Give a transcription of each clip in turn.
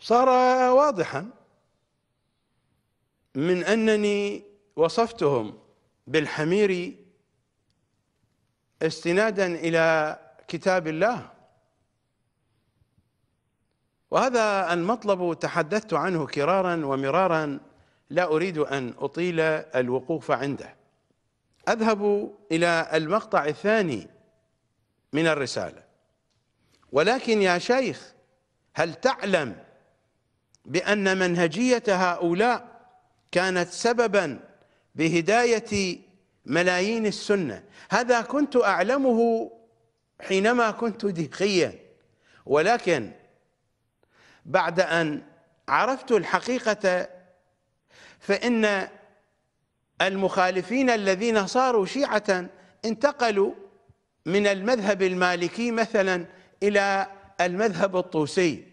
صار واضحا من انني وصفتهم بالحمير استنادا الى كتاب الله وهذا المطلب تحدثت عنه كرارا ومرارا لا اريد ان اطيل الوقوف عنده اذهب الى المقطع الثاني من الرساله ولكن يا شيخ هل تعلم بأن منهجية هؤلاء كانت سببا بهداية ملايين السنة هذا كنت أعلمه حينما كنت دقيا ولكن بعد أن عرفت الحقيقة فإن المخالفين الذين صاروا شيعة انتقلوا من المذهب المالكي مثلا إلى المذهب الطوسي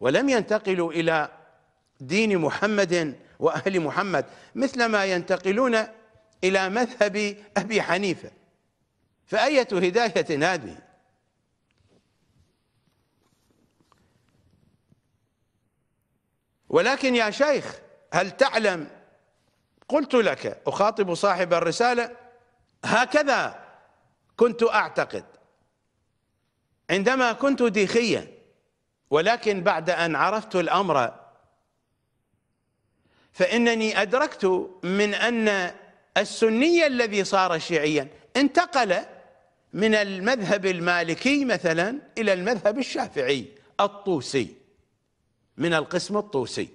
ولم ينتقلوا إلى دين محمد وأهل محمد مثلما ينتقلون إلى مذهب أبي حنيفة فأية هداية هذه ولكن يا شيخ هل تعلم قلت لك أخاطب صاحب الرسالة هكذا كنت أعتقد عندما كنت ديخيا ولكن بعد أن عرفت الأمر فإنني أدركت من أن السني الذي صار شيعيا انتقل من المذهب المالكي مثلا إلى المذهب الشافعي الطوسي من القسم الطوسي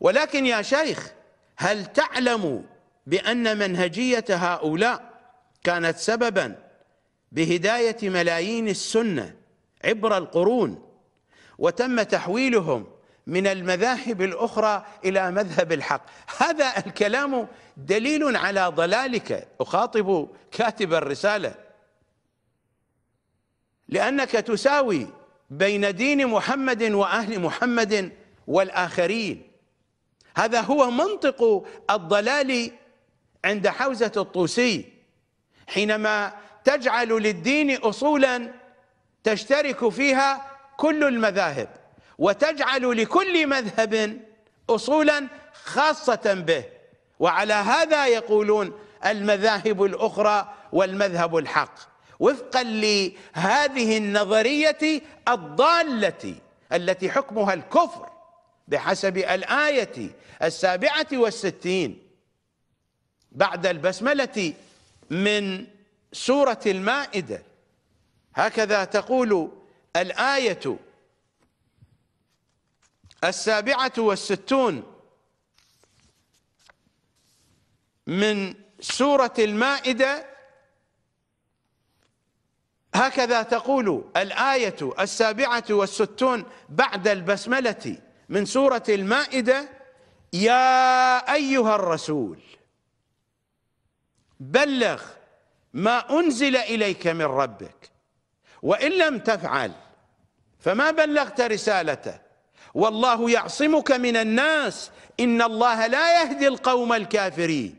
ولكن يا شيخ هل تعلم بأن منهجية هؤلاء كانت سببا بهداية ملايين السنة عبر القرون وتم تحويلهم من المذاهب الأخرى إلى مذهب الحق هذا الكلام دليل على ضلالك أخاطب كاتب الرسالة لأنك تساوي بين دين محمد وأهل محمد والآخرين هذا هو منطق الضلال عند حوزة الطوسي حينما تجعل للدين اصولا تشترك فيها كل المذاهب وتجعل لكل مذهب اصولا خاصه به وعلى هذا يقولون المذاهب الاخرى والمذهب الحق وفقا لهذه النظريه الضاله التي حكمها الكفر بحسب الايه السابعه والستين بعد البسمله من سورة المائدة هكذا تقول الآية السابعة والستون من سورة المائدة هكذا تقول الآية السابعة والستون بعد البسملة من سورة المائدة يا أيها الرسول بلغ ما أنزل إليك من ربك وإن لم تفعل فما بلغت رسالته والله يعصمك من الناس إن الله لا يهدي القوم الكافرين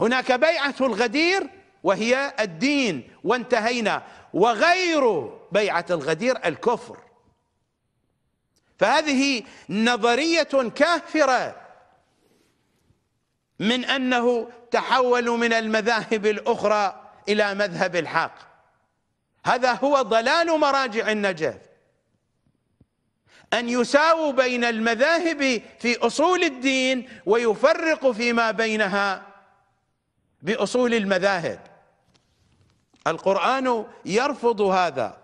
هناك بيعة الغدير وهي الدين وانتهينا وغير بيعة الغدير الكفر فهذه نظرية كافرة من أنه تحولوا من المذاهب الأخرى إلى مذهب الحق هذا هو ضلال مراجع النجف أن يساووا بين المذاهب في أصول الدين ويفرقوا فيما بينها بأصول المذاهب القرآن يرفض هذا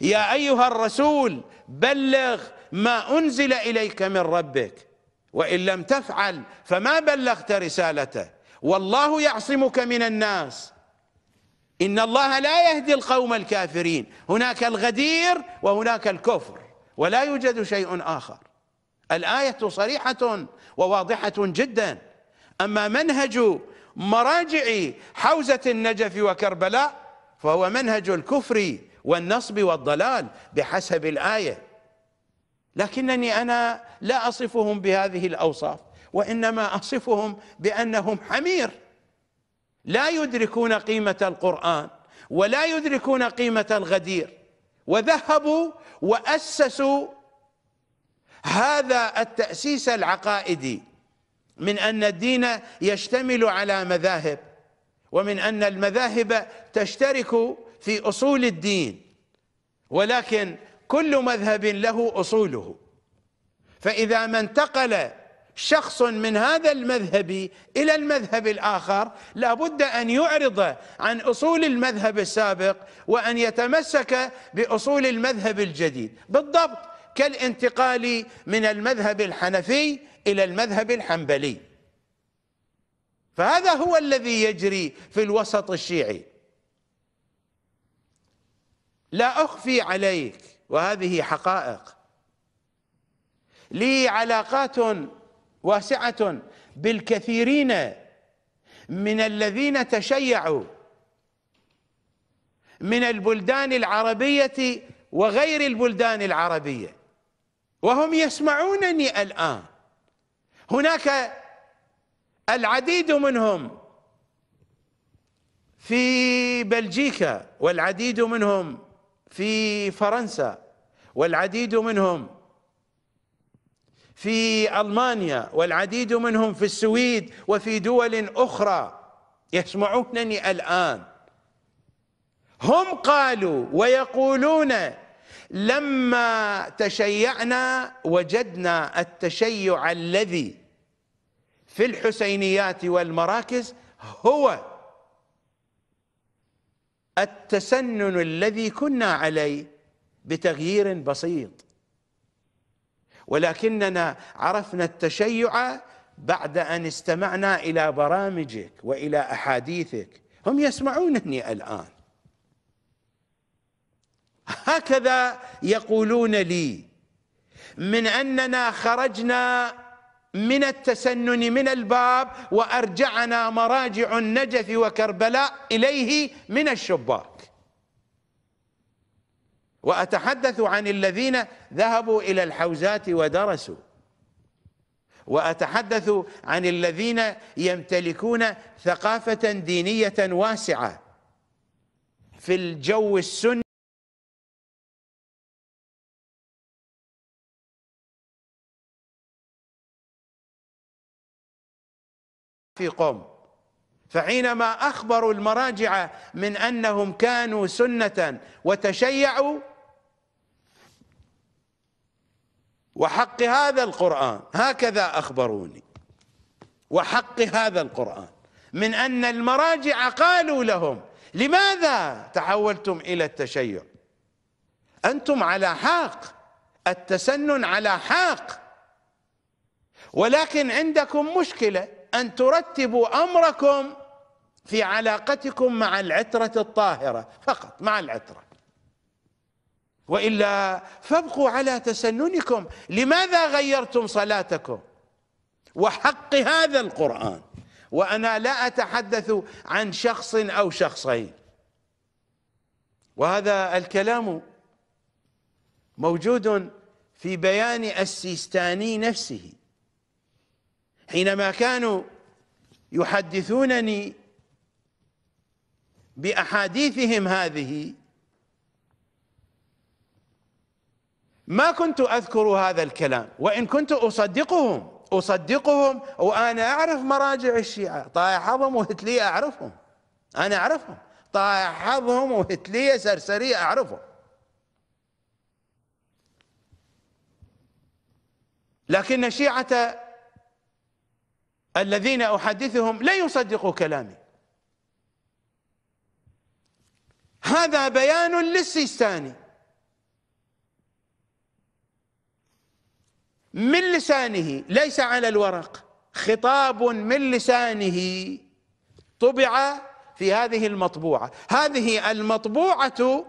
يا أيها الرسول بلغ ما أنزل إليك من ربك وإن لم تفعل فما بلغت رسالته والله يعصمك من الناس إن الله لا يهدي القوم الكافرين هناك الغدير وهناك الكفر ولا يوجد شيء آخر الآية صريحة وواضحة جدا أما منهج مراجع حوزة النجف وكربلاء فهو منهج الكفر والنصب والضلال بحسب الآية لكنني أنا لا أصفهم بهذه الأوصاف وانما اصفهم بانهم حمير لا يدركون قيمه القران ولا يدركون قيمه الغدير وذهبوا واسسوا هذا التاسيس العقائدي من ان الدين يشتمل على مذاهب ومن ان المذاهب تشترك في اصول الدين ولكن كل مذهب له اصوله فاذا ما انتقل شخص من هذا المذهب إلى المذهب الآخر لابد أن يعرض عن أصول المذهب السابق وأن يتمسك بأصول المذهب الجديد بالضبط كالانتقال من المذهب الحنفي إلى المذهب الحنبلي فهذا هو الذي يجري في الوسط الشيعي لا أخفي عليك وهذه حقائق لي علاقات واسعة بالكثيرين من الذين تشيعوا من البلدان العربية وغير البلدان العربية وهم يسمعونني الآن هناك العديد منهم في بلجيكا والعديد منهم في فرنسا والعديد منهم في ألمانيا والعديد منهم في السويد وفي دول أخرى يسمعونني الآن هم قالوا ويقولون لما تشيعنا وجدنا التشيع الذي في الحسينيات والمراكز هو التسنن الذي كنا عليه بتغيير بسيط ولكننا عرفنا التشيع بعد ان استمعنا الى برامجك والى احاديثك هم يسمعونني الان هكذا يقولون لي من اننا خرجنا من التسنن من الباب وارجعنا مراجع النجف وكربلاء اليه من الشباك وأتحدث عن الذين ذهبوا إلى الحوزات ودرسوا وأتحدث عن الذين يمتلكون ثقافة دينية واسعة في الجو السني في قوم فحينما أخبروا المراجع من أنهم كانوا سنة وتشيعوا وحق هذا القرآن هكذا أخبروني وحق هذا القرآن من أن المراجع قالوا لهم لماذا تحولتم إلى التشيع أنتم على حق التسنن على حق ولكن عندكم مشكلة أن ترتبوا أمركم في علاقتكم مع العترة الطاهرة فقط مع العترة والا فابقوا على تسننكم لماذا غيرتم صلاتكم وحق هذا القران وانا لا اتحدث عن شخص او شخصين وهذا الكلام موجود في بيان السيستاني نفسه حينما كانوا يحدثونني باحاديثهم هذه ما كنت أذكر هذا الكلام وإن كنت أصدقهم أصدقهم وأنا أعرف مراجع الشيعة طايح حظهم وهتلية أعرفهم أنا أعرفهم طايح حظهم وهتلية سرسرية أعرفهم لكن الشيعة الذين أحدثهم لا يصدقوا كلامي هذا بيان للسيستاني من لسانه ليس على الورق خطاب من لسانه طبع في هذه المطبوعة هذه المطبوعة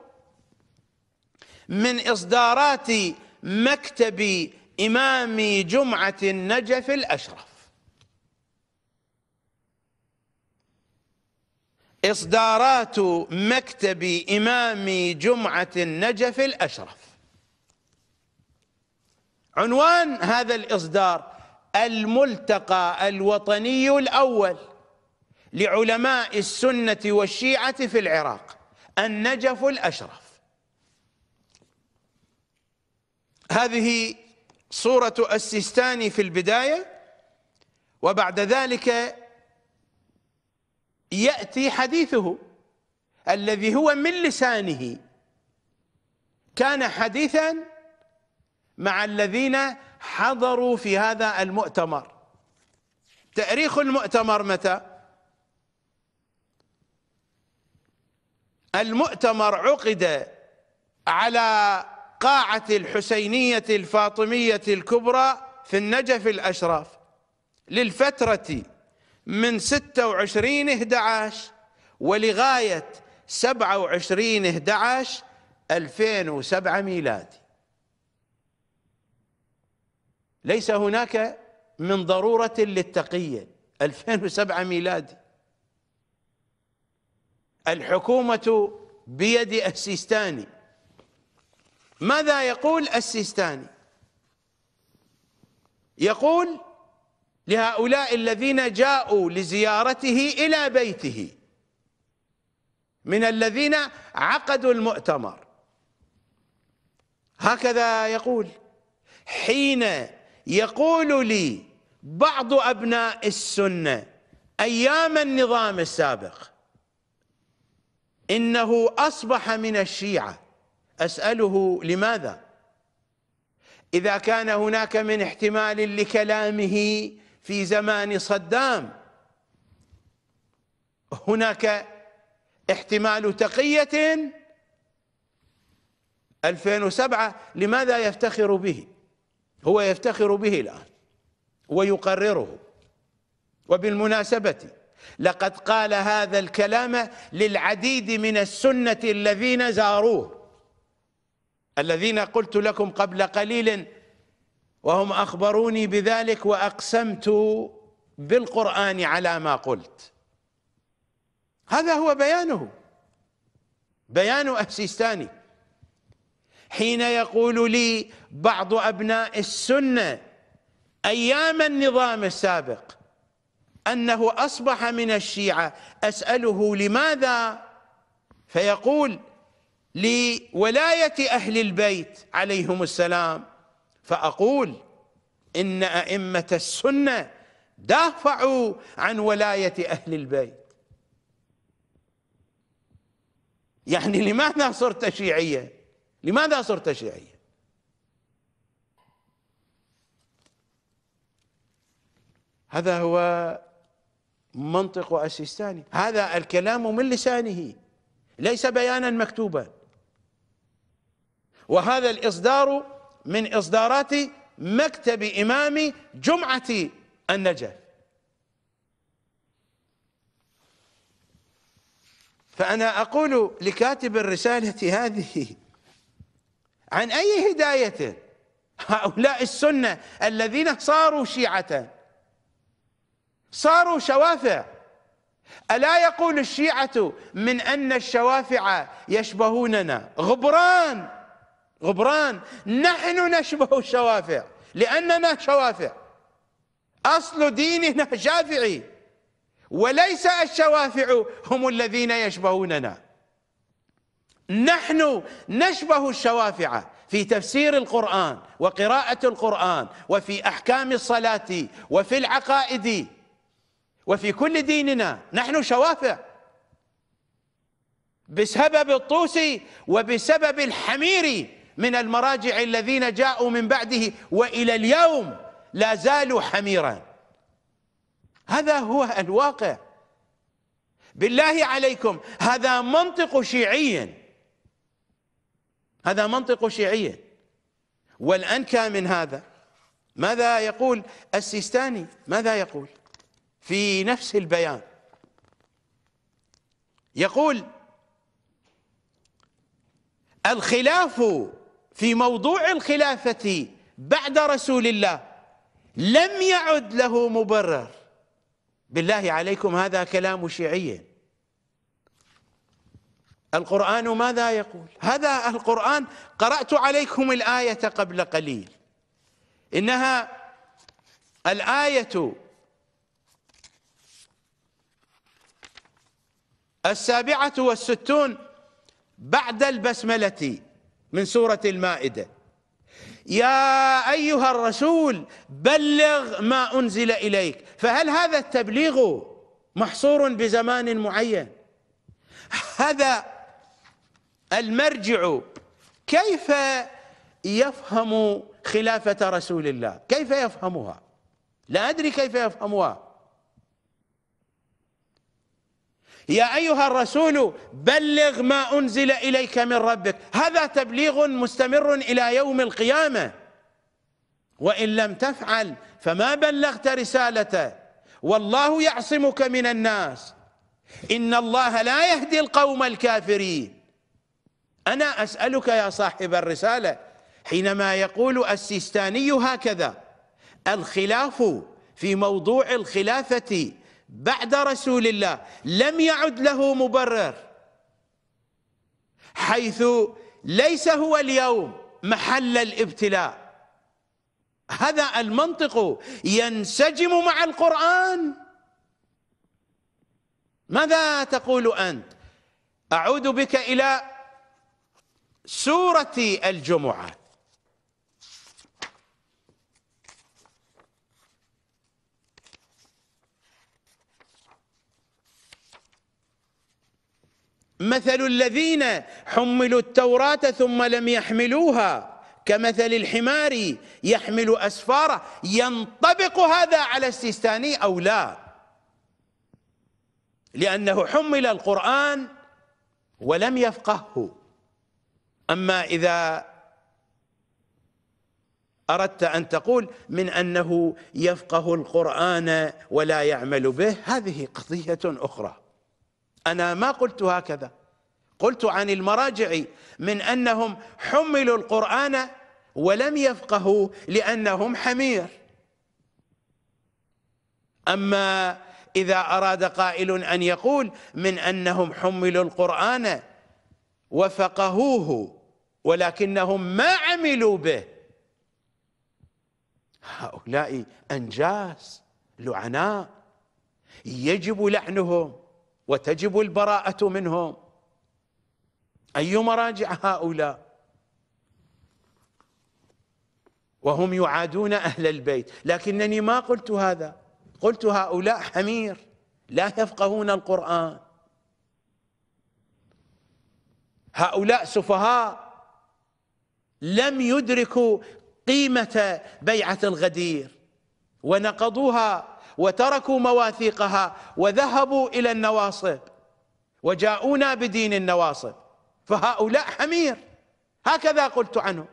من إصدارات مكتب إمام جمعة النجف الأشرف إصدارات مكتب إمام جمعة النجف الأشرف عنوان هذا الإصدار الملتقى الوطني الأول لعلماء السنة والشيعة في العراق النجف الأشرف هذه صورة السيستاني في البداية وبعد ذلك يأتي حديثه الذي هو من لسانه كان حديثا مع الذين حضروا في هذا المؤتمر تاريخ المؤتمر متى المؤتمر عقد على قاعة الحسينية الفاطمية الكبرى في النجف الأشراف للفترة من 26 11 ولغاية 27 11 2007 ميلادي ليس هناك من ضرورة للتقية 2007 ميلادي الحكومة بيد السيستاني ماذا يقول السيستاني يقول لهؤلاء الذين جاءوا لزيارته إلى بيته من الذين عقدوا المؤتمر هكذا يقول حين يقول لي بعض أبناء السنة أيام النظام السابق إنه أصبح من الشيعة أسأله لماذا إذا كان هناك من احتمال لكلامه في زمان صدام هناك احتمال تقية 2007 لماذا يفتخر به هو يفتخر به الآن ويقرره وبالمناسبة لقد قال هذا الكلام للعديد من السنة الذين زاروه الذين قلت لكم قبل قليل وهم أخبروني بذلك وأقسمت بالقرآن على ما قلت هذا هو بيانه بيان السيستاني حين يقول لي بعض أبناء السنة أيام النظام السابق أنه أصبح من الشيعة أسأله لماذا فيقول لولاية أهل البيت عليهم السلام فأقول إن أئمة السنة دافعوا عن ولاية أهل البيت يعني لماذا صرت شيعيا لماذا صرت شيعيا هذا هو منطق السيستاني هذا الكلام من لسانه ليس بيانا مكتوبا وهذا الإصدار من إصدارات مكتب إمام جمعة النجف فأنا أقول لكاتب الرسالة هذه عن أي هداية هؤلاء السنة الذين صاروا شيعة صاروا شوافع ألا يقول الشيعة من أن الشوافع يشبهوننا غبران غبران نحن نشبه الشوافع لأننا شوافع أصل ديننا شافعي وليس الشوافع هم الذين يشبهوننا نحن نشبه الشوافعة في تفسير القرآن وقراءة القرآن وفي أحكام الصلاة وفي العقائد وفي كل ديننا نحن شوافع بسبب الطوسي وبسبب الحميري من المراجع الذين جاءوا من بعده وإلى اليوم لا زالوا حميرا هذا هو الواقع بالله عليكم هذا منطق شيعي هذا منطق شيعية والأنكى من هذا ماذا يقول السيستاني ماذا يقول في نفس البيان يقول الخلاف في موضوع الخلافة بعد رسول الله لم يعد له مبرر بالله عليكم هذا كلام شيعي القرآن ماذا يقول هذا القرآن قرأت عليكم الآية قبل قليل إنها الآية السابعة والستون بعد البسملة من سورة المائدة يا أيها الرسول بلغ ما أنزل إليك فهل هذا التبليغ محصور بزمان معين هذا المرجع كيف يفهم خلافة رسول الله كيف يفهمها لا أدري كيف يفهمها يا أيها الرسول بلغ ما أنزل إليك من ربك هذا تبليغ مستمر إلى يوم القيامة وإن لم تفعل فما بلغت رسالته والله يعصمك من الناس إن الله لا يهدي القوم الكافرين أنا أسألك يا صاحب الرسالة حينما يقول السيستاني هكذا الخلاف في موضوع الخلافة بعد رسول الله لم يعد له مبرر حيث ليس هو اليوم محل الابتلاء هذا المنطق ينسجم مع القرآن ماذا تقول أنت أعود بك إلى سورة الجمعة مثل الذين حملوا التوراة ثم لم يحملوها كمثل الحمار يحمل أسفارا ينطبق هذا على السيستاني أو لا لأنه حمل القرآن ولم يفقهه أما إذا أردت أن تقول من أنه يفقه القرآن ولا يعمل به هذه قضية أخرى أنا ما قلت هكذا قلت عن المراجع من أنهم حملوا القرآن ولم يفقهوا لأنهم حمير أما إذا أراد قائل أن يقول من أنهم حملوا القرآن وفقهوه ولكنهم ما عملوا به هؤلاء أنجاس لعناء يجب لعنهم وتجب البراءة منهم أي مراجع هؤلاء وهم يعادون أهل البيت لكنني ما قلت هذا قلت هؤلاء حمير لا يفقهون القرآن هؤلاء سفهاء لم يدركوا قيمة بيعة الغدير ونقضوها وتركوا مواثيقها وذهبوا إلى النواصب وجاءونا بدين النواصب فهؤلاء حمير هكذا قلت عنه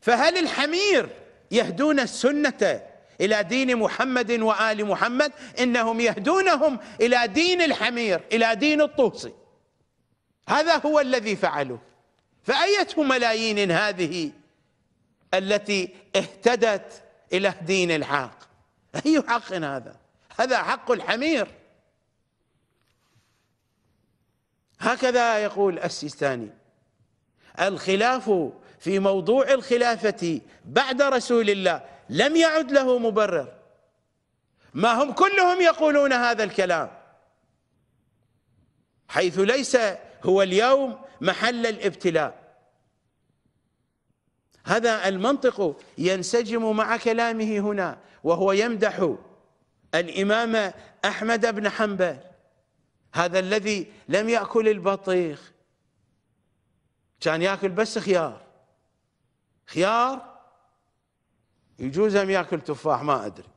فهل الحمير يهدون السنة إلى دين محمد وآل محمد إنهم يهدونهم إلى دين الحمير إلى دين الطوسي هذا هو الذي فعلوه فأية ملايين هذه التي اهتدت إلى دين الحق أي حق هذا هذا حق الحمير هكذا يقول السيستاني الخلاف في موضوع الخلافة بعد رسول الله لم يعد له مبرر ما هم كلهم يقولون هذا الكلام حيث ليس هو اليوم محل الابتلاء هذا المنطق ينسجم مع كلامه هنا وهو يمدح الإمام أحمد بن حنبل هذا الذي لم يأكل البطيخ كان ياكل بس خيار خيار يجوز هم ياكل تفاح ما ادري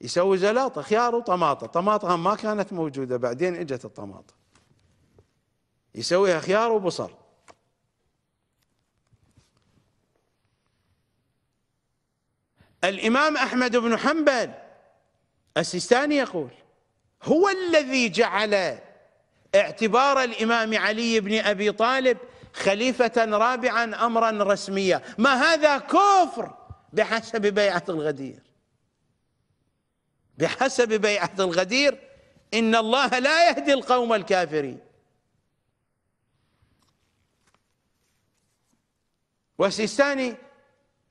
يسوي زلاطه خيار وطماطه طماطه ما كانت موجوده بعدين اجت الطماطه يسويها خيار وبصل الإمام أحمد بن حنبل السيستاني يقول هو الذي جعل اعتبار الإمام علي بن أبي طالب خليفة رابعا أمرا رسميا ما هذا كفر بحسب بيعة الغدير بحسب بيعة الغدير إن الله لا يهدي القوم الكافرين والسيستاني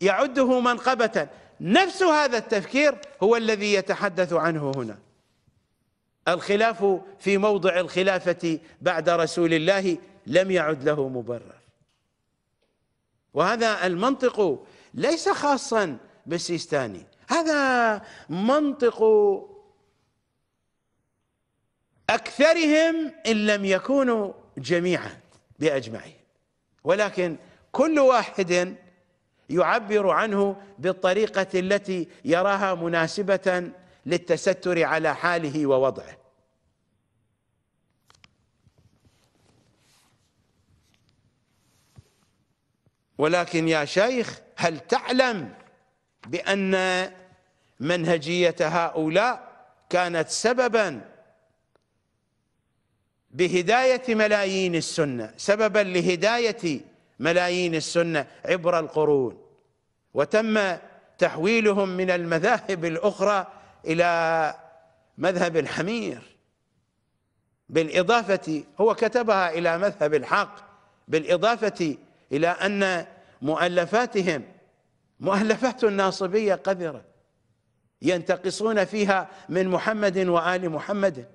يعده منقبة نفس هذا التفكير هو الذي يتحدث عنه هنا الخلاف في موضع الخلافة بعد رسول الله لم يعد له مبرر وهذا المنطق ليس خاصا بالسيستاني هذا منطق أكثرهم إن لم يكونوا جميعا بأجمعين ولكن كل واحد يعبر عنه بالطريقة التي يراها مناسبة للتستر على حاله ووضعه ولكن يا شيخ هل تعلم بأن منهجية هؤلاء كانت سببا بهداية ملايين السنة سببا لهداية ملايين السنة عبر القرون وتم تحويلهم من المذاهب الأخرى إلى مذهب الحمير بالإضافة هو كتبها إلى مذهب الحق بالإضافة إلى أن مؤلفاتهم مؤلفات ناصبية قذرة ينتقصون فيها من محمد وآل محمد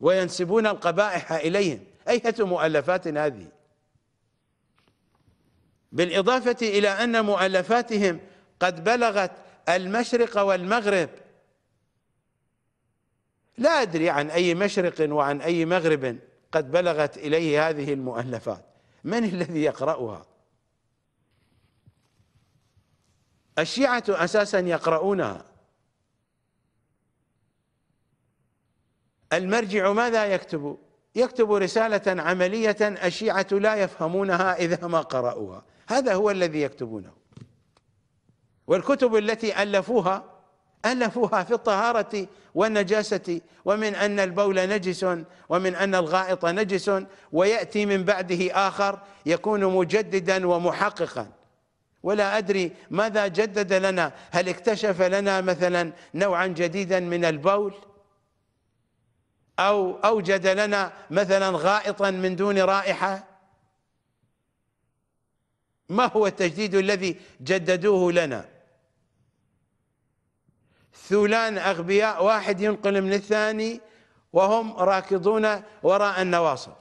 وينسبون القبائح إليهم أية مؤلفات هذه بالإضافة إلى أن مؤلفاتهم قد بلغت المشرق والمغرب لا أدري عن أي مشرق وعن أي مغرب قد بلغت إليه هذه المؤلفات من الذي يقرأها الشيعة أساسا يقرؤونها المرجع ماذا يكتب يكتب رسالة عملية الشيعة لا يفهمونها إذا ما قرأوها هذا هو الذي يكتبونه والكتب التي ألفوها ألفوها في الطهارة والنجاسة ومن أن البول نجس ومن أن الغائط نجس ويأتي من بعده آخر يكون مجددا ومحققا ولا أدري ماذا جدد لنا هل اكتشف لنا مثلا نوعا جديدا من البول أو أوجد لنا مثلا غائطا من دون رائحة ما هو التجديد الذي جددوه لنا ثولان أغبياء واحد ينقل من الثاني وهم راكضون وراء النواصب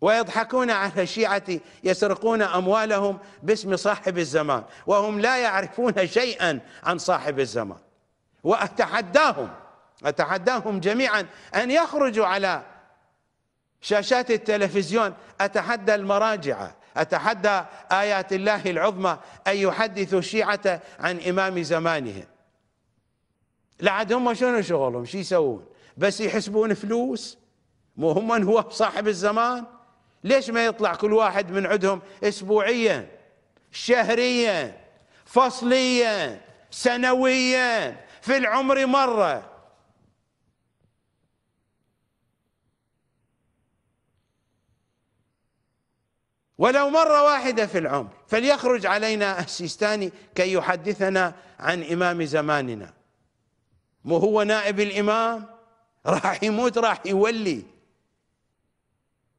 ويضحكون على الشيعة يسرقون أموالهم باسم صاحب الزمان وهم لا يعرفون شيئا عن صاحب الزمان وأتحداهم أتحداهم جميعا أن يخرجوا على شاشات التلفزيون أتحدى المراجعة أتحدى آيات الله العظمى أن يحدثوا الشيعة عن إمام زمانهم لعد هم شنو شغلهم شو يسوون بس يحسبون فلوس مو هم من هو صاحب الزمان ليش ما يطلع كل واحد من عندهم اسبوعيا شهريا فصليا سنويا في العمر مره ولو مرة واحدة في العمر فليخرج علينا السيستاني كي يحدثنا عن إمام زماننا مو هو نائب الإمام راح يموت راح يولي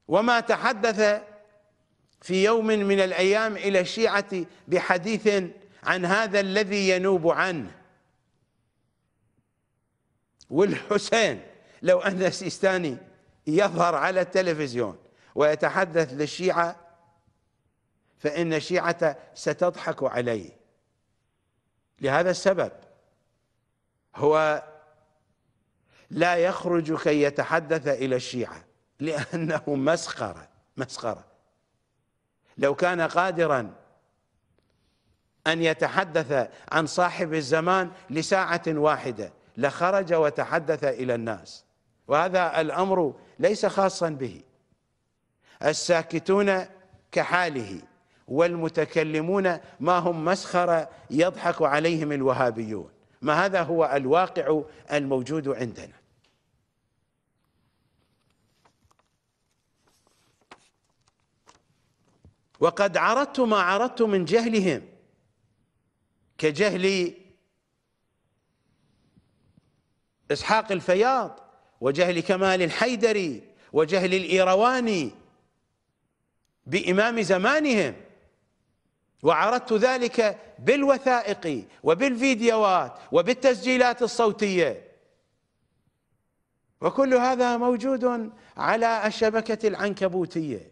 وما تحدث في يوم من الأيام إلى الشيعة بحديث عن هذا الذي ينوب عنه والحسين لو أن السيستاني يظهر على التلفزيون ويتحدث للشيعة فإن الشيعة ستضحك عليه لهذا السبب هو لا يخرج كي يتحدث إلى الشيعة لأنه مسخرة مسخرة لو كان قادرا أن يتحدث عن صاحب الزمان لساعة واحدة لخرج وتحدث إلى الناس وهذا الأمر ليس خاصا به الساكتون كحاله والمتكلمون ما هم مسخرة يضحك عليهم الوهابيون ما هذا هو الواقع الموجود عندنا وقد عرضت ما عرضت من جهلهم كجهل اسحاق الفياض وجهل كمال الحيدري وجهل الايرواني بامام زمانهم وعرضت ذلك بالوثائق وبالفيديوهات وبالتسجيلات الصوتيه وكل هذا موجود على الشبكه العنكبوتيه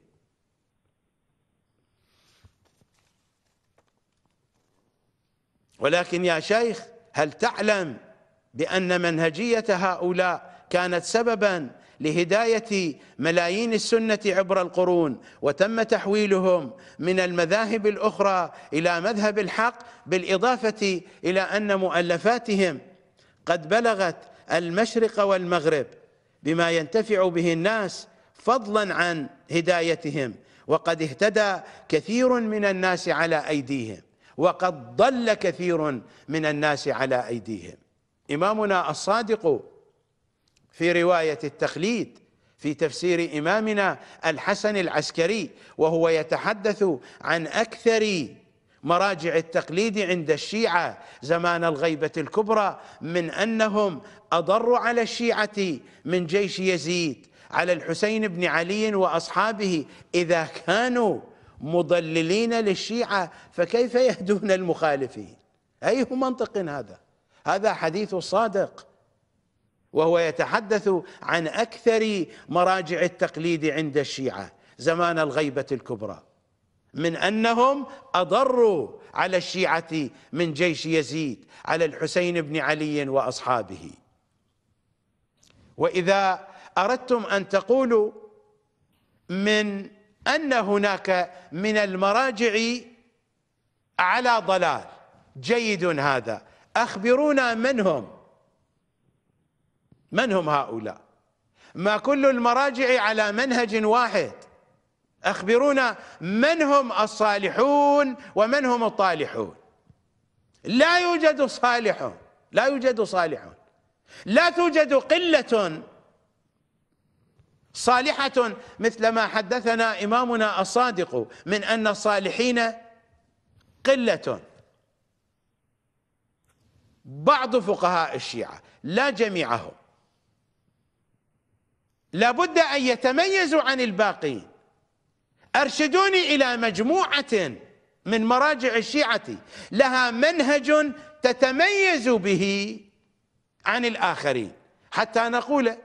ولكن يا شيخ هل تعلم بان منهجيه هؤلاء كانت سببا لهدايه ملايين السنه عبر القرون وتم تحويلهم من المذاهب الاخرى الى مذهب الحق بالاضافه الى ان مؤلفاتهم قد بلغت المشرق والمغرب بما ينتفع به الناس فضلا عن هدايتهم وقد اهتدى كثير من الناس على ايديهم وقد ضل كثير من الناس على ايديهم امامنا الصادق في رواية التخليد في تفسير إمامنا الحسن العسكري وهو يتحدث عن أكثر مراجع التقليد عند الشيعة زمان الغيبة الكبرى من أنهم أضروا على الشيعة من جيش يزيد على الحسين بن علي وأصحابه إذا كانوا مضللين للشيعة فكيف يهدون المخالفين أي منطق هذا هذا حديث صادق وهو يتحدث عن أكثر مراجع التقليد عند الشيعة زمان الغيبة الكبرى من أنهم أضروا على الشيعة من جيش يزيد على الحسين بن علي وأصحابه وإذا أردتم أن تقولوا من أن هناك من المراجع على ضلال جيد هذا أخبرونا من هم من هم هؤلاء ما كل المراجع على منهج واحد أخبرونا من هم الصالحون ومن هم الطالحون لا يوجد صالح لا يوجد صالح لا توجد قلة صالحة مثل ما حدثنا إمامنا الصادق من أن الصالحين قلة بعض فقهاء الشيعة لا جميعهم لابد أن يتميزوا عن الباقين أرشدوني إلى مجموعة من مراجع الشيعة لها منهج تتميز به عن الآخرين حتى نقول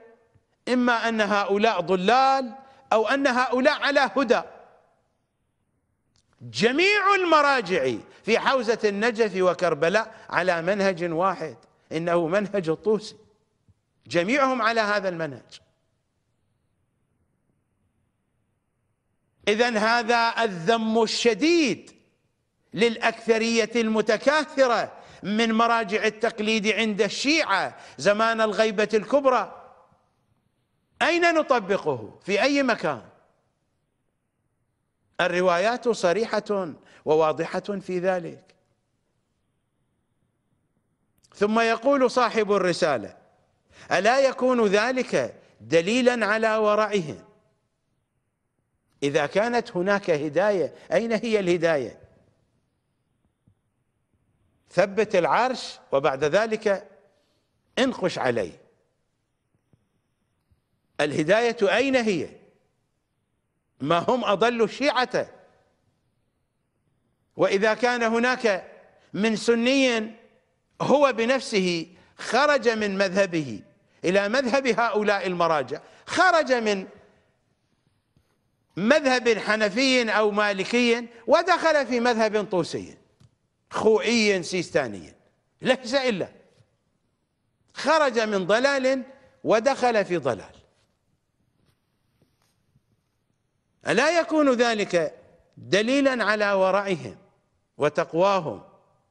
إما أن هؤلاء ضلال أو أن هؤلاء على هدى جميع المراجع في حوزة النجف وكربلاء على منهج واحد إنه منهج الطوسي جميعهم على هذا المنهج اذا هذا الذم الشديد للاكثريه المتكاثره من مراجع التقليد عند الشيعه زمان الغيبه الكبرى اين نطبقه في اي مكان الروايات صريحه وواضحه في ذلك ثم يقول صاحب الرساله الا يكون ذلك دليلا على ورعهم اذا كانت هناك هدايه اين هي الهدايه ثبت العرش وبعد ذلك انقش عليه الهدايه اين هي ما هم أضل الشيعه واذا كان هناك من سني هو بنفسه خرج من مذهبه الى مذهب هؤلاء المراجع خرج من مذهب حنفي أو مالكي ودخل في مذهب طوسي خوئي سيستاني ليس إلا خرج من ضلال ودخل في ضلال ألا يكون ذلك دليلا على ورعهم وتقواهم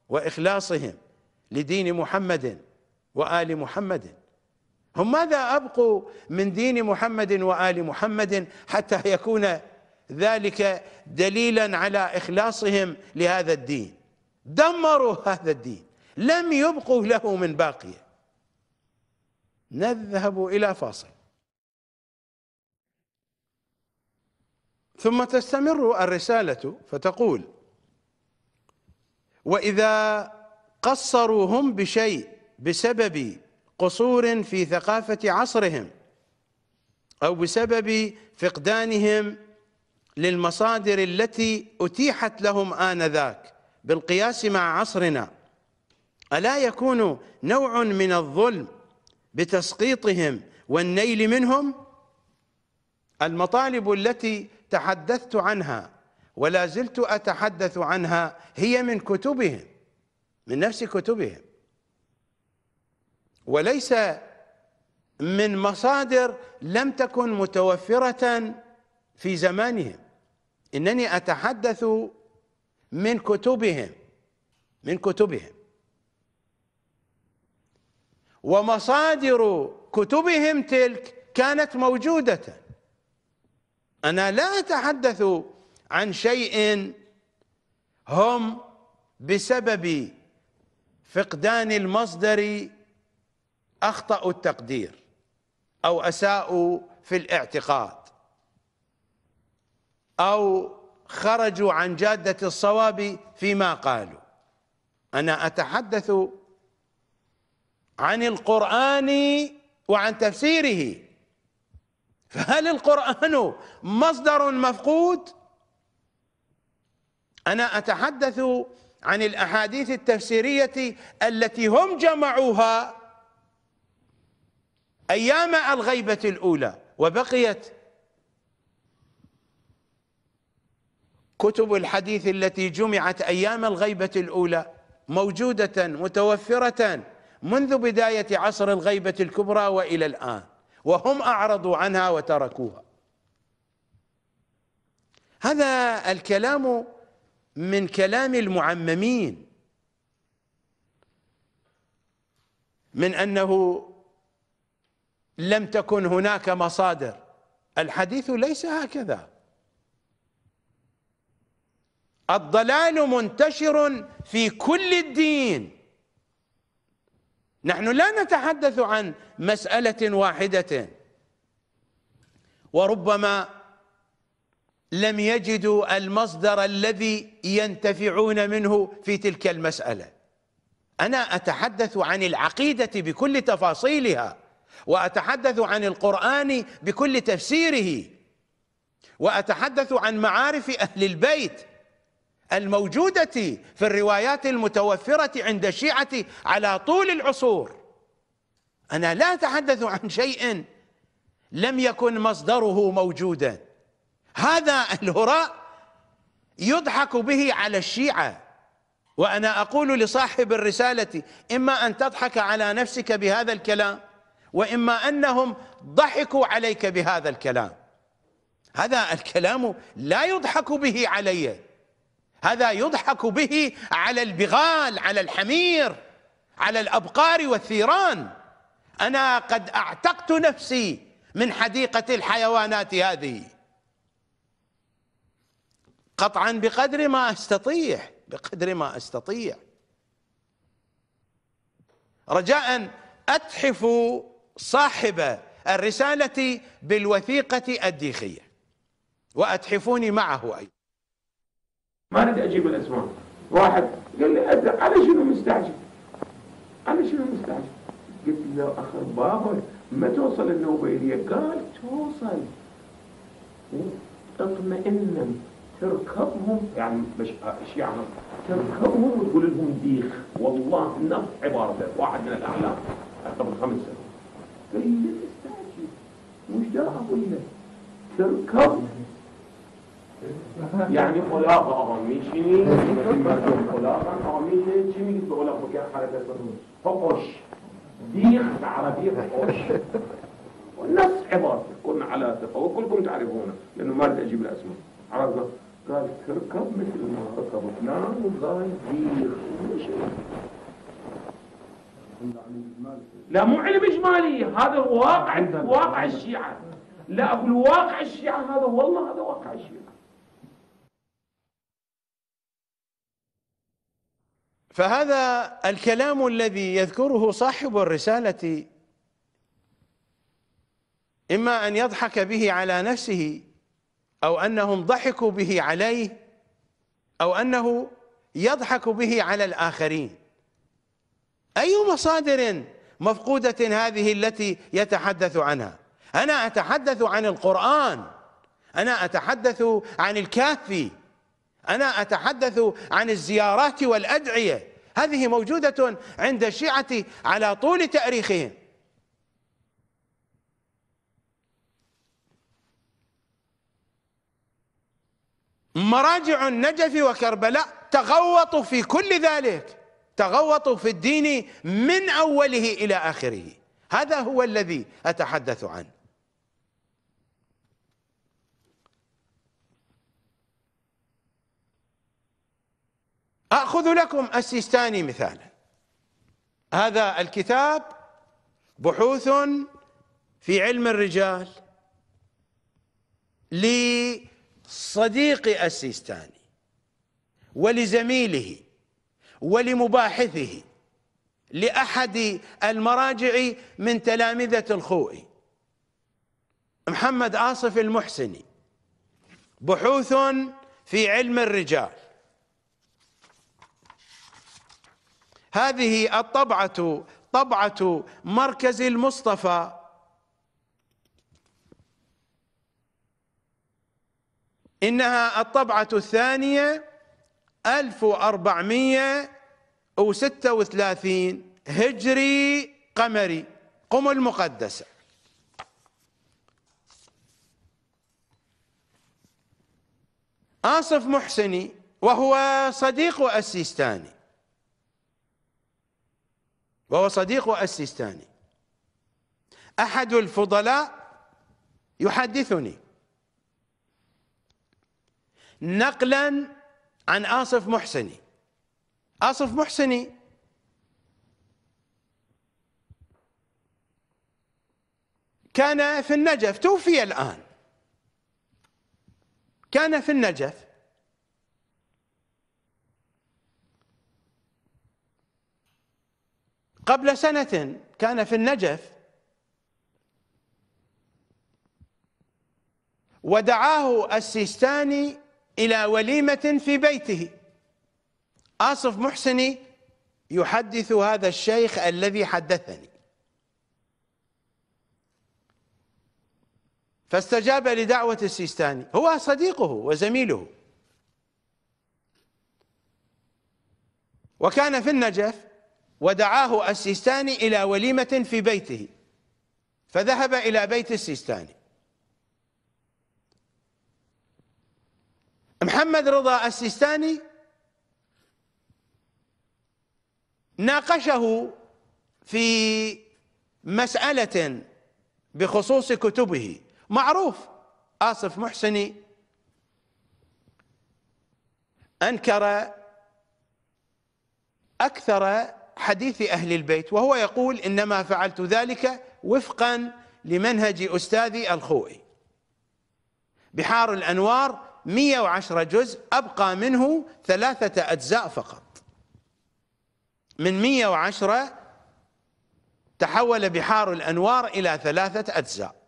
وإخلاصهم لدين محمد وآل محمد هم ماذا أبقوا من دين محمد وآل محمد حتى يكون ذلك دليلا على إخلاصهم لهذا الدين دمروا هذا الدين لم يبقوا له من باقية نذهب إلى فاصل ثم تستمر الرسالة فتقول وإذا قصروا هم بشيء بسبب قصور في ثقافة عصرهم أو بسبب فقدانهم للمصادر التي أتيحت لهم آنذاك بالقياس مع عصرنا ألا يكون نوع من الظلم بتسقيطهم والنيل منهم المطالب التي تحدثت عنها ولا زلت أتحدث عنها هي من كتبهم من نفس كتبهم وليس من مصادر لم تكن متوفرة في زمانهم إنني أتحدث من كتبهم من كتبهم ومصادر كتبهم تلك كانت موجودة أنا لا أتحدث عن شيء هم بسبب فقدان المصدر اخطاوا التقدير او اساءوا في الاعتقاد او خرجوا عن جاده الصواب فيما قالوا انا اتحدث عن القران وعن تفسيره فهل القران مصدر مفقود انا اتحدث عن الاحاديث التفسيريه التي هم جمعوها أيام الغيبة الأولى وبقيت كتب الحديث التي جمعت أيام الغيبة الأولى موجودة متوفرة منذ بداية عصر الغيبة الكبرى وإلى الآن وهم أعرضوا عنها وتركوها هذا الكلام من كلام المعممين من أنه لم تكن هناك مصادر الحديث ليس هكذا الضلال منتشر في كل الدين نحن لا نتحدث عن مسألة واحدة وربما لم يجدوا المصدر الذي ينتفعون منه في تلك المسألة أنا أتحدث عن العقيدة بكل تفاصيلها وأتحدث عن القرآن بكل تفسيره وأتحدث عن معارف أهل البيت الموجودة في الروايات المتوفرة عند الشيعة على طول العصور أنا لا أتحدث عن شيء لم يكن مصدره موجودا هذا الهراء يضحك به على الشيعة وأنا أقول لصاحب الرسالة إما أن تضحك على نفسك بهذا الكلام واما انهم ضحكوا عليك بهذا الكلام هذا الكلام لا يضحك به علي هذا يضحك به على البغال على الحمير على الابقار والثيران انا قد اعتقت نفسي من حديقه الحيوانات هذه قطعا بقدر ما استطيع بقدر ما استطيع رجاء اتحفوا صاحب الرسالة بالوثيقة الديخية وأتحفوني معه أيضا ما اريد اجيب الاسماء واحد قال لي على شنو مستعجل على شنو مستعجل قلت له اخر بابا ما توصل النوبه الي قال توصل اطمئن تركبهم يعني مش ايش يعني تركبهم وتقول لهم ديخ والله نفس عبارته واحد من الاعلام قبل خمس سنوات فإن لم مش أقول يعني آه، آه، آه، لك تركب يعني خلاق آقا میشینی خلاق آقا میشینی چی میگید به لك بکن فقش ديخ عربي فقش والناس عبارة كنا على ثقة وكلكم تعرفونه لأنه ما بدي أجيب الأسماء عرفت قال تركب مثل ما تركب فلان وقال ديخ مش يعني لا مو علم إجمالي هذا واقع واقع الشيعة لا أقول واقع الشيعة هذا والله هذا واقع الشيعة فهذا الكلام الذي يذكره صاحب الرسالة إما أن يضحك به على نفسه أو أنهم ضحكوا به عليه أو أنه يضحك به على الآخرين أي مصادر مفقودة هذه التي يتحدث عنها أنا أتحدث عن القرآن أنا أتحدث عن الكافي أنا أتحدث عن الزيارات والأدعية هذه موجودة عند الشيعة على طول تاريخهم مراجع النجف وكربلاء تغوطوا في كل ذلك تغوطوا في الدين من أوله إلى آخره هذا هو الذي أتحدث عنه أخذ لكم السيستاني مثالا هذا الكتاب بحوث في علم الرجال لصديق السيستاني ولزميله ولمباحثه لأحد المراجع من تلامذة الخوئي محمد آصف المحسني بحوث في علم الرجال هذه الطبعة طبعة مركز المصطفى إنها الطبعة الثانية 1436 هجري قمري قم المقدسة آصف محسني وهو صديق أسيستاني وهو صديق أسيستاني أحد الفضلاء يحدثني نقلا عن آصف محسني آصف محسني كان في النجف توفي الآن كان في النجف قبل سنة كان في النجف ودعاه السيستاني إلى وليمة في بيته آصف محسني يحدث هذا الشيخ الذي حدثني فاستجاب لدعوة السيستاني هو صديقه وزميله وكان في النجف ودعاه السيستاني إلى وليمة في بيته فذهب إلى بيت السيستاني محمد رضا السيستاني ناقشه في مسألة بخصوص كتبه معروف آصف محسني أنكر أكثر حديث أهل البيت وهو يقول إنما فعلت ذلك وفقا لمنهج أستاذي الخوئي بحار الأنوار 110 جزء أبقى منه ثلاثة أجزاء فقط من 110 تحول بحار الأنوار إلى ثلاثة أجزاء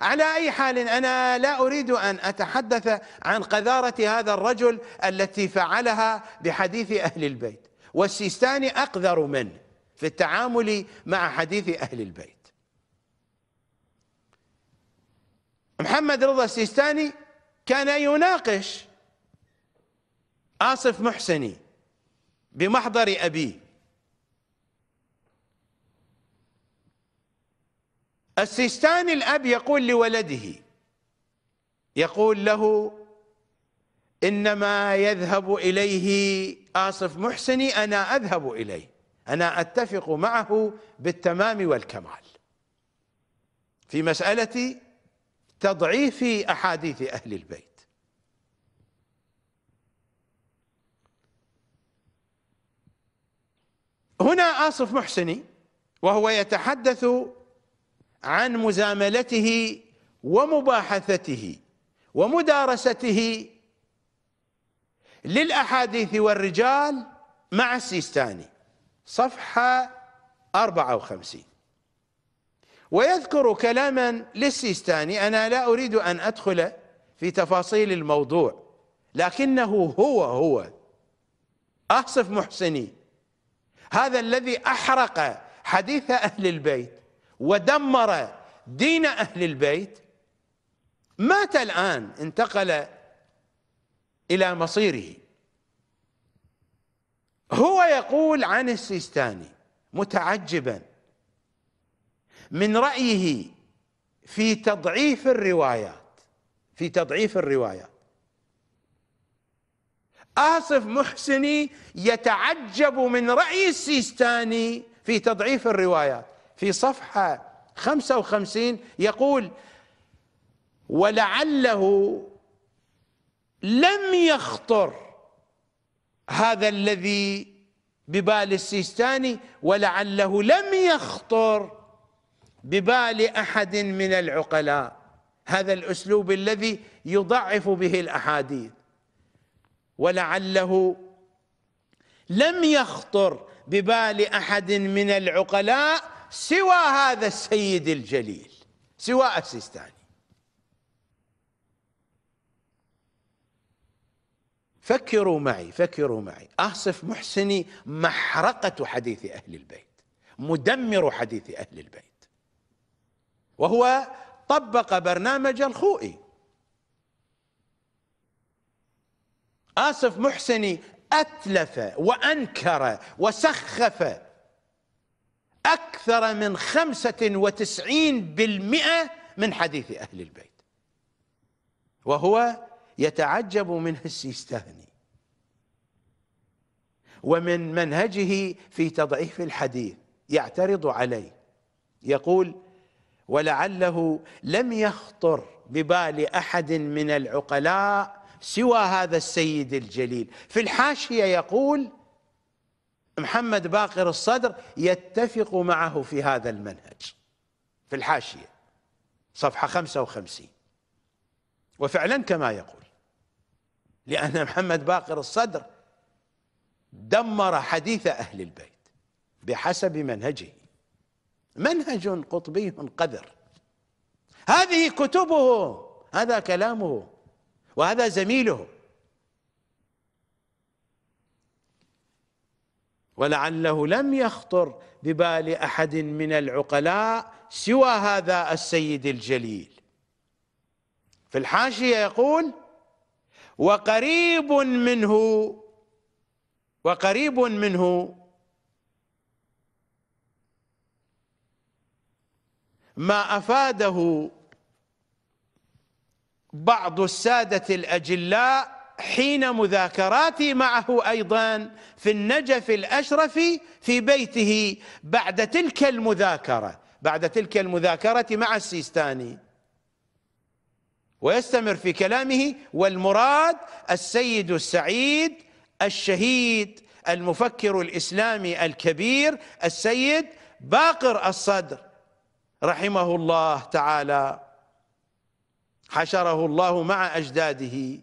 على أي حال أنا لا أريد أن أتحدث عن قذارة هذا الرجل التي فعلها بحديث أهل البيت والسيستاني أقذر منه في التعامل مع حديث أهل البيت محمد رضا السيستاني كان يناقش آصف محسني بمحضر أبيه السيستاني الأب يقول لولده يقول له إنما يذهب إليه آصف محسني أنا أذهب إليه أنا أتفق معه بالتمام والكمال في مسألة تضعيف احاديث اهل البيت هنا آصف محسني وهو يتحدث عن مزاملته ومباحثته ومدارسته للأحاديث والرجال مع السيستاني صفحة 54 ويذكر كلاما للسيستاني انا لا اريد ان ادخل في تفاصيل الموضوع لكنه هو هو اصف محسني هذا الذي احرق حديث اهل البيت ودمر دين اهل البيت مات الان انتقل الى مصيره هو يقول عن السيستاني متعجبا من رأيه في تضعيف الروايات في تضعيف الروايات آصف محسني يتعجب من رأي السيستاني في تضعيف الروايات في صفحة 55 يقول ولعله لم يخطر هذا الذي ببال السيستاني ولعله لم يخطر ببال احد من العقلاء هذا الاسلوب الذي يضعف به الاحاديث ولعله لم يخطر ببال احد من العقلاء سوى هذا السيد الجليل سوى السيستاني فكروا معي فكروا معي اصف محسني محرقه حديث اهل البيت مدمر حديث اهل البيت وهو طبق برنامج الخوئي آسف محسني أتلف وأنكر وسخف أكثر من خمسة وتسعين بالمئة من حديث أهل البيت وهو يتعجب منه السيستاني ومن منهجه في تضعيف الحديث يعترض عليه يقول ولعله لم يخطر ببال احد من العقلاء سوى هذا السيد الجليل في الحاشيه يقول محمد باقر الصدر يتفق معه في هذا المنهج في الحاشيه صفحه 55 وفعلا كما يقول لان محمد باقر الصدر دمر حديث اهل البيت بحسب منهجه منهج قطبي قذر هذه كتبه هذا كلامه وهذا زميله ولعله لم يخطر ببال احد من العقلاء سوى هذا السيد الجليل في الحاشيه يقول وقريب منه وقريب منه ما افاده بعض الساده الاجلاء حين مذاكراتي معه ايضا في النجف الاشرف في بيته بعد تلك المذاكره بعد تلك المذاكره مع السيستاني ويستمر في كلامه والمراد السيد السعيد الشهيد المفكر الاسلامي الكبير السيد باقر الصدر رحمه الله تعالى حشره الله مع أجداده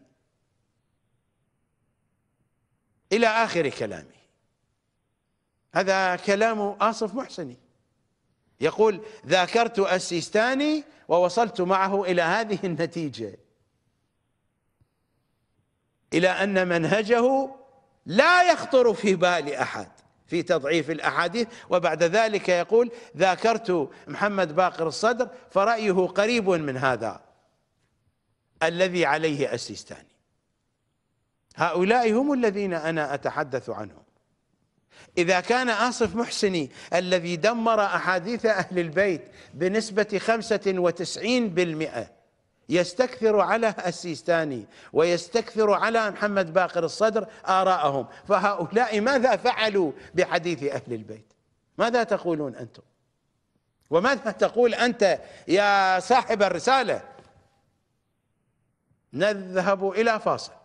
إلى آخر كلامه هذا كلام آصف محسني يقول ذاكرت السيستاني ووصلت معه إلى هذه النتيجة إلى أن منهجه لا يخطر في بال أحد في تضعيف الأحاديث وبعد ذلك يقول ذاكرت محمد باقر الصدر فرأيه قريب من هذا الذي عليه السيستاني هؤلاء هم الذين أنا أتحدث عنهم إذا كان آصف محسني الذي دمر أحاديث أهل البيت بنسبة 95% يستكثر على السيستاني ويستكثر على محمد باقر الصدر آراءهم فهؤلاء ماذا فعلوا بحديث أهل البيت ماذا تقولون أنتم وماذا تقول أنت يا صاحب الرسالة نذهب إلى فاصل